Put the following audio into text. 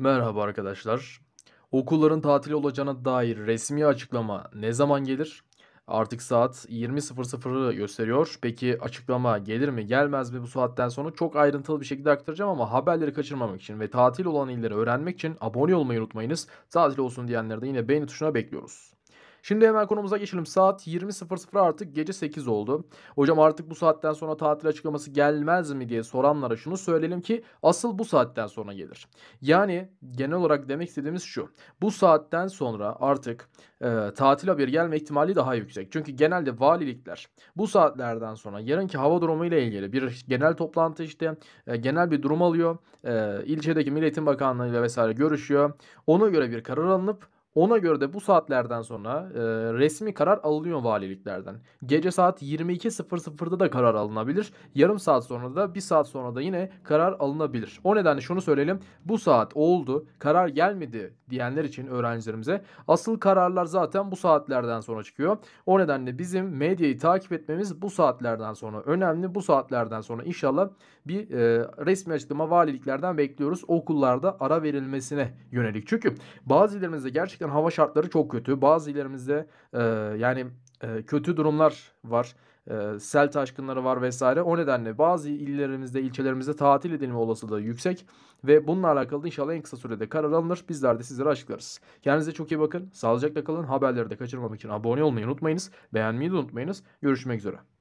Merhaba arkadaşlar. Okulların tatil olacağına dair resmi açıklama ne zaman gelir? Artık saat 20.00'ı gösteriyor. Peki açıklama gelir mi gelmez mi bu saatten sonra çok ayrıntılı bir şekilde aktaracağım ama haberleri kaçırmamak için ve tatil olan illeri öğrenmek için abone olmayı unutmayınız. Tatil olsun diyenleri de yine beğeni tuşuna bekliyoruz. Şimdi hemen konumuza geçelim. Saat 20.00 artık gece 8 oldu. Hocam artık bu saatten sonra tatil açıklaması gelmez mi diye soranlara şunu söyleyelim ki asıl bu saatten sonra gelir. Yani genel olarak demek istediğimiz şu. Bu saatten sonra artık e, tatil haberi gelme ihtimali daha yüksek. Çünkü genelde valilikler bu saatlerden sonra yarınki hava durumu ile ilgili bir genel toplantı işte e, genel bir durum alıyor. E, ilçedeki Milliyetin Bakanlığı ile vesaire görüşüyor. Ona göre bir karar alınıp ona göre de bu saatlerden sonra e, resmi karar alınıyor valiliklerden. Gece saat 22.00'da da karar alınabilir. Yarım saat sonra da bir saat sonra da yine karar alınabilir. O nedenle şunu söyleyelim. Bu saat oldu, karar gelmedi diyenler için öğrencilerimize asıl kararlar zaten bu saatlerden sonra çıkıyor. O nedenle bizim medyayı takip etmemiz bu saatlerden sonra önemli. Bu saatlerden sonra inşallah bir e, resmi açıklama valiliklerden bekliyoruz. Okullarda ara verilmesine yönelik. Çünkü bazılarımızda gerçekten gerçekten hava şartları çok kötü. Bazı ilerimizde e, yani e, kötü durumlar var. E, sel taşkınları var vesaire. O nedenle bazı illerimizde, ilçelerimizde tatil edilme olasılığı yüksek ve bununla alakalı inşallah en kısa sürede karar alınır. Bizler de sizlere açıklarız. Kendinize çok iyi bakın. Sağlıcakla kalın. Haberleri de kaçırmamak için abone olmayı unutmayınız. Beğenmeyi de unutmayınız. Görüşmek üzere.